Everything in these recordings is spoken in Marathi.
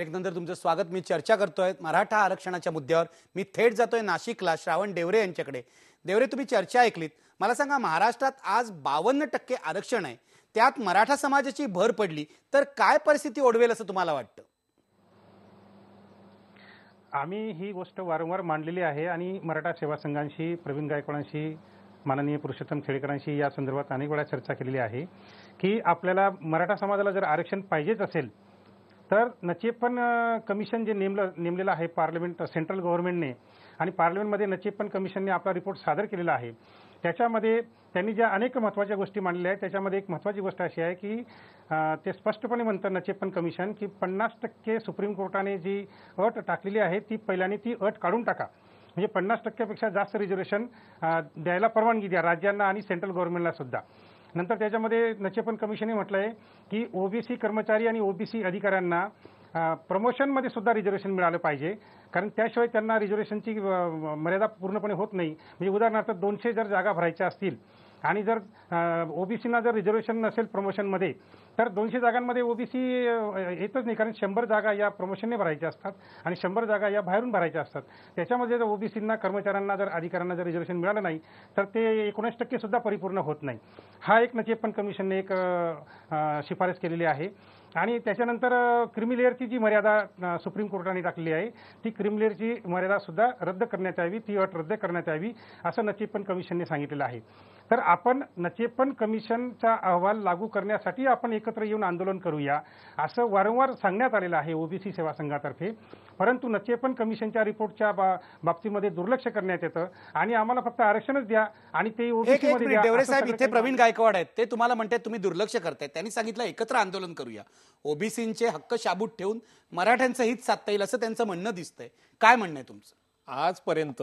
ब्रेकनंतर तुमचं स्वागत मी चर्चा करतोय मराठा आरक्षणाच्या मुद्द्यावर मी थेट जातोय नाशिकला श्रावण देवरे यांच्याकडे देवरे तुम्ही चर्चा ऐकलीत मला सांगा महाराष्ट्रात आज बावन्न टक्के आरक्षण आहे त्यात मराठा समाजाची भर पडली तर काय परिस्थिती ओढवेल असं तुम्हाला वाटतं आम्ही ही गोष्ट वारंवार मांडलेली आहे आणि मराठा सेवा संघांशी प्रवीण गायकवाडांशी माननीय पुरुषोत्तम खेडेकरांशी या संदर्भात अनेक वेळा चर्चा केलेली आहे की आपल्याला मराठा समाजाला जर आरक्षण पाहिजेच असेल तर नचेपन कमिशन जे नेमलं नेमलेलं आहे पार्लमेंट सेंट्रल गव्हर्नमेंटने आणि पार्लमेंटमध्ये नचेपन कमिशनने आपला रिपोर्ट सादर केलेला आहे त्याच्यामध्ये त्यांनी ज्या अनेक महत्त्वाच्या गोष्टी मांडलेल्या आहेत त्याच्यामध्ये एक महत्त्वाची गोष्ट अशी आहे की ते स्पष्टपणे म्हणतं नचेपन कमिशन की पन्नास टक्के सुप्रीम कोर्टाने जी अट टाकलेली आहे ती पहिल्याने ती अट काढून टाका म्हणजे पन्नास टक्क्यापेक्षा जास्त रिझर्वेशन द्यायला परवानगी द्या राज्यांना आणि सेंट्रल गव्हर्नमेंटला सुद्धा नंतर त्याच्यामध्ये नचेपन कमिशनने म्हटलं आहे की ओबीसी कर्मचारी आणि ओबीसी अधिकाऱ्यांना प्रमोशनमध्ये सुद्धा रिझर्वेशन मिळालं पाहिजे कारण त्याशिवाय त्यांना रिझर्वेशनची मर्यादा पूर्णपणे होत नाही म्हणजे उदाहरणार्थ दोनशे जर जागा भरायच्या असतील आणि जर ओबीसीना जर रिझर्वेशन नसेल प्रमोशनमध्ये तर दोनशे जागांमध्ये ओबीसी येतच नाही कारण शंभर जागा या प्रमोशनने भरायच्या असतात आणि शंभर जागा या बाहेरून भरायच्या असतात त्याच्यामध्ये जर ओबीसींना कर्मचाऱ्यांना जर अधिकाऱ्यांना जर रिझर्वेशन मिळालं नाही तर ते एकोणीस टक्केसुद्धा परिपूर्ण होत नाही हा एक पण कमिशनने एक शिफारस केलेली आहे आणि त्याच्यानंतर क्रिमिलेअरची जी मर्यादा सुप्रीम कोर्टाने टाकली आहे ती क्रिमिलेअरची मर्यादा सुद्धा रद्द करण्यात यावी ती अट रद्द करण्यात यावी असं नचेपन कमिशनने सांगितलेलं आहे तर आपण नचेपन कमिशनचा अहवाल लागू करण्यासाठी आपण एकत्र येऊन आंदोलन करूया असं वारंवार सांगण्यात आलेलं आहे ओबीसी सेवा संघातर्फे परंतु नचेपन कमिशनच्या रिपोर्टच्या बाबतीमध्ये दुर्लक्ष करण्यात येतं आणि आम्हाला फक्त आरक्षणच द्या आणि ते ओबीसी साहेब इथे प्रवीण गायकवाड आहेत ते तुम्हाला म्हणते तुम्ही दुर्लक्ष करताय त्यांनी सांगितलं एकत्र आंदोलन करूया ओबीसींचे हक्क शाबूत ठेवून मराठ्यांचं हित साधता येईल असं त्यांचं म्हणणं दिसतंय काय म्हणणं आहे तुमचं आजपर्यंत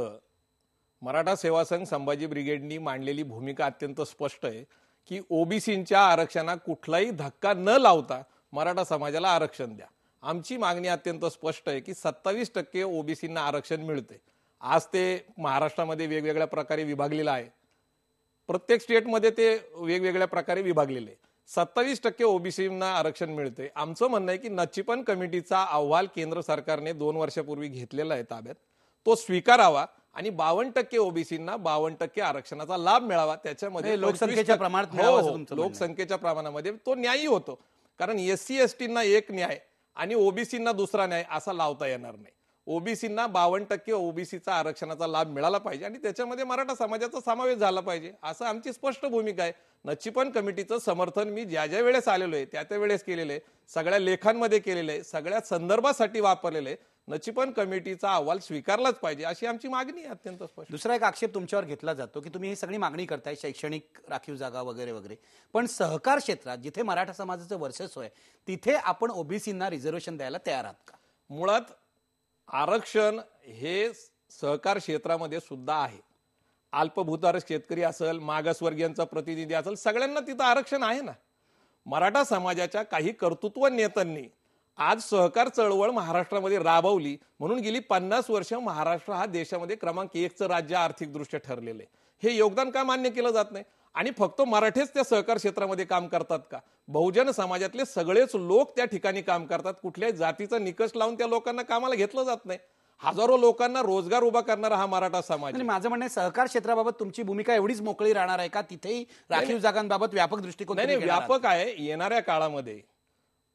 मराठा सेवा संघ संभाजी ब्रिगेडनी मांडलेली भूमिका अत्यंत स्पष्ट आहे की ओबीसींच्या आरक्षणाला कुठलाही धक्का न लावता मराठा समाजाला आरक्षण द्या आमची मागणी अत्यंत स्पष्ट आहे की सत्तावीस टक्के ओबीसींना आरक्षण मिळते आज ते महाराष्ट्रामध्ये वेगवेगळ्या प्रकारे विभागलेलं आहे प्रत्येक स्टेटमध्ये ते वेगवेगळ्या प्रकारे विभागलेले आहे सत्तावीस टक्के ओबीसीना आरक्षण मिळते आमचं म्हणणं आहे की नच्चीपन कमिटीचा अहवाल केंद्र सरकारने दोन वर्षापूर्वी घेतलेला आहे ताब्यात तो स्वीकारावा आणि बावन्न टक्के ओबीसींना बावन्न टक्के आरक्षणाचा लाभ मिळावा त्याच्यामध्ये लोकसंख्येच्या प्रमाणात हो, लोकसंख्येच्या प्रमाणामध्ये तो न्यायी होतो कारण एससी टीना एक न्याय आणि ओबीसींना दुसरा न्याय असा लावता येणार नाही ओबीसींना बावन्न टक्के ओबीसीचा आरक्षणाचा लाभ मिळाला पाहिजे आणि त्याच्यामध्ये मराठा समाजाचा समावेश झाला पाहिजे असं आमची स्पष्ट भूमिका आहे नच्चीपण कमिटीचं समर्थन मी ज्या ज्या वेळेस आलेलो आहे त्या त्या वेळेस केलेलं आहे सगळ्या लेखांमध्ये केलेलं आहे सगळ्या संदर्भासाठी वापरलेलं आहे कमिटीचा अहवाल स्वीकारलाच पाहिजे अशी आमची मागणी आहे अत्यंत स्पष्ट दुसरा एक आक्षेप तुमच्यावर घेतला जातो की तुम्ही ही सगळी मागणी करताय शैक्षणिक राखीव जागा वगैरे वगैरे पण सहकार क्षेत्रात जिथे मराठा समाजाचं वर्चस्व आहे तिथे आपण ओबीसींना रिझर्वेशन द्यायला तयार आहात का मुळात आरक्षण हे सहकार क्षेत्रामध्ये सुद्धा आहे अल्पभूतार शेतकरी असेल मागासवर्गीयांचा प्रतिनिधी असेल सगळ्यांना तिथं आरक्षण आहे ना मराठा समाजाच्या काही कर्तृत्व नेत्यांनी आज सहकार चळवळ महाराष्ट्रामध्ये राबवली म्हणून गेली पन्नास वर्ष महाराष्ट्र हा देशामध्ये क्रमांक एकचं राज्य आर्थिकदृष्ट्या ठरलेलं आहे हे योगदान का मान्य केलं जात नाही आणि फक्त मराठेच त्या सहकार क्षेत्रामध्ये काम करतात का बहुजन समाजातले सगळेच लोक त्या ठिकाणी काम करतात कुठल्याही जातीचा निकष लावून त्या लोकांना कामाला घेतलं जात नाही हजारो लोकांना रोजगार उभा करणारा हा मराठा समाज आणि माझं म्हणणं सहकार क्षेत्राबाबत तुमची भूमिका एवढीच मोकळी राहणार आहे का तिथेही राखीव जागांबाबत व्यापक दृष्टिकोन नाही व्यापक आहे येणाऱ्या काळामध्ये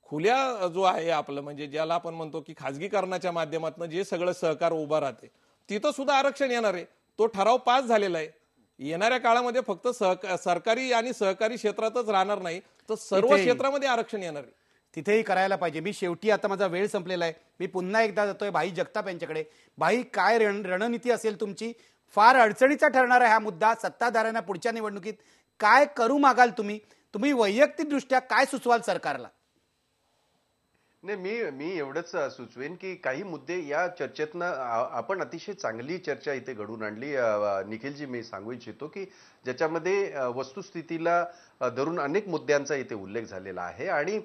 खुल्या जो आहे आपलं म्हणजे ज्याला आपण म्हणतो की खाजगीकरणाच्या माध्यमातून जे सगळं सहकार उभा राहते तिथं सुद्धा आरक्षण येणार आहे तो ठराव पास झालेला आहे येणाऱ्या काळामध्ये फक्त सह सरकारी आणि सहकारी क्षेत्रातच राहणार नाही तर सर्व क्षेत्रामध्ये आरक्षण येणार आहे तिथेही करायला पाहिजे मी शेवटी आता माझा वेळ संपलेला आहे मी पुन्हा एकदा जातोय भाई जगताप यांच्याकडे भाई काय रण रणनीती असेल तुमची फार अडचणीचा ठरणार आहे हा मुद्दा सत्ताधाऱ्यांना पुढच्या निवडणुकीत काय करू मागाल तुम्ही तुम्ही वैयक्तिकदृष्ट्या काय सुचवाल सरकारला नाही मी मी एवढंच सुचवेन की काही मुद्दे या चर्चेतनं आपण अतिशय चांगली चर्चा इथे घडून आणली निखिलजी मी सांगू इच्छितो की ज्याच्यामध्ये वस्तुस्थितीला धरून अनेक मुद्द्यांचा इथे उल्लेख झालेला आहे आणि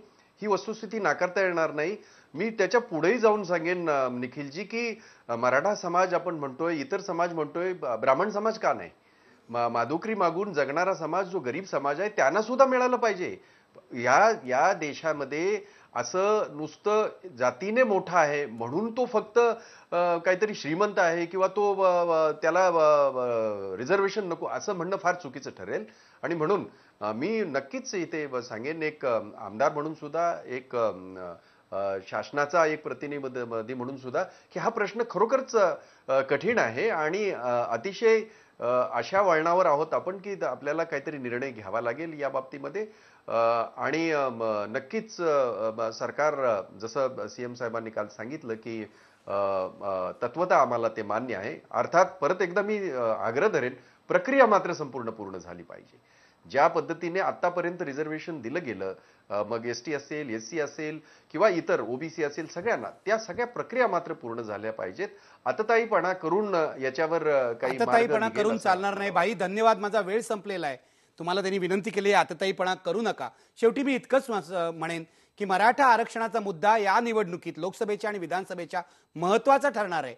ही वस्तुस्थिती नाकारता येणार नाही मी त्याच्या पुढेही जाऊन सांगेन निखिलजी की मराठा समाज आपण म्हणतोय इतर समाज म्हणतोय ब्राह्मण समाज का नाही माधुकरी मागून जगणारा समाज जो गरीब समाज आहे त्यांना सुद्धा मिळालं पाहिजे या या देशामध्ये असं नुसतं जातीने मोठा आहे म्हणून तो फक्त काहीतरी श्रीमंत आहे किंवा तो त्याला रिझर्वेशन नको असं म्हणणं फार चुकीचं ठरेल आणि म्हणून मी नक्कीच इथे सांगेन एक आमदार म्हणून सुद्धा एक शासनाचा एक प्रतिनिधी म्हणून सुद्धा की हा प्रश्न खरोखरच कठीण आहे आणि अतिशय अशा वळणावर आहोत आपण की आपल्याला काहीतरी निर्णय घ्यावा लागेल या बाबतीमध्ये आणि नक्कीच सरकार जसं सी एम साहेबांनी काल सांगितलं की तत्वता आम्हाला ते मान्य आहे अर्थात परत एकदा मी आग्रह धरेन प्रक्रिया मात्र संपूर्ण पूर्ण झाली पाहिजे ज्या पद्धतीने आतापर्यंत रिझर्वेशन दिलं गेलं मग एस टी असेल एस सी असेल किंवा इतर ओबीसी असेल सगळ्यांना त्या सगळ्या प्रक्रिया मात्र पूर्ण झाल्या पाहिजेत आतताईपणा करून याच्यावर काही आतताईपणा करून चालणार नाही बाई धन्यवाद माझा वेळ संपलेला आहे तुम्हाला त्यांनी विनंती केली आहे आतताईपणा करू नका शेवटी मी इतकंच म्हणेन की मराठा आरक्षणाचा मुद्दा या निवडणुकीत लोकसभेच्या आणि विधानसभेच्या महत्वाचा ठरणार आहे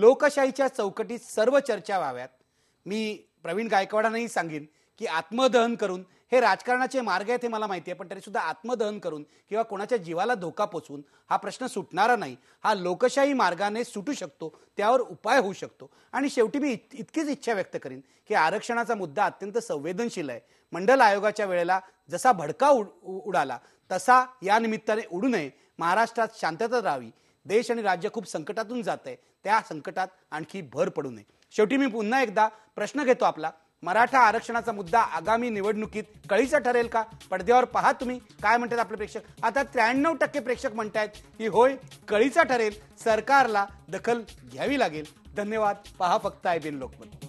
लोकशाहीच्या चौकटीत सर्व चर्चा व्हाव्यात मी प्रवीण गायकवाडांनाही सांगेन की आत्मदहन करून हे राजकारणाचे मार्ग आहेत हे मला माहिती आहे पण तरीसुद्धा आत्मदहन करून किंवा कोणाच्या जीवाला धोका पोचवून हा प्रश्न सुटणारा नाही हा लोकशाही मार्गाने सुटू शकतो त्यावर उपाय होऊ शकतो आणि शेवटी मी इत इतकीच इच्छा व्यक्त करीन की आरक्षणाचा मुद्दा अत्यंत संवेदनशील आहे मंडल आयोगाच्या वेळेला जसा भडका उड उडाला तसा या निमित्ताने उडू नये महाराष्ट्रात शांतता राहावी देश आणि राज्य खूप संकटातून जात आहे त्या संकटात आणखी भर पडू नये शेवटी मी पुन्हा एकदा प्रश्न घेतो आपला मराठा आरक्षणाचा मुद्दा आगामी निवडणुकीत कळीचा ठरेल का पडद्यावर पहा तुम्ही काय म्हणतात आपले प्रेक्षक आता त्र्याण्णव टक्के प्रेक्षक म्हणतायत की होय कळीचा ठरेल सरकारला दखल घ्यावी लागेल धन्यवाद पहा फक्त आय बिन लोकमत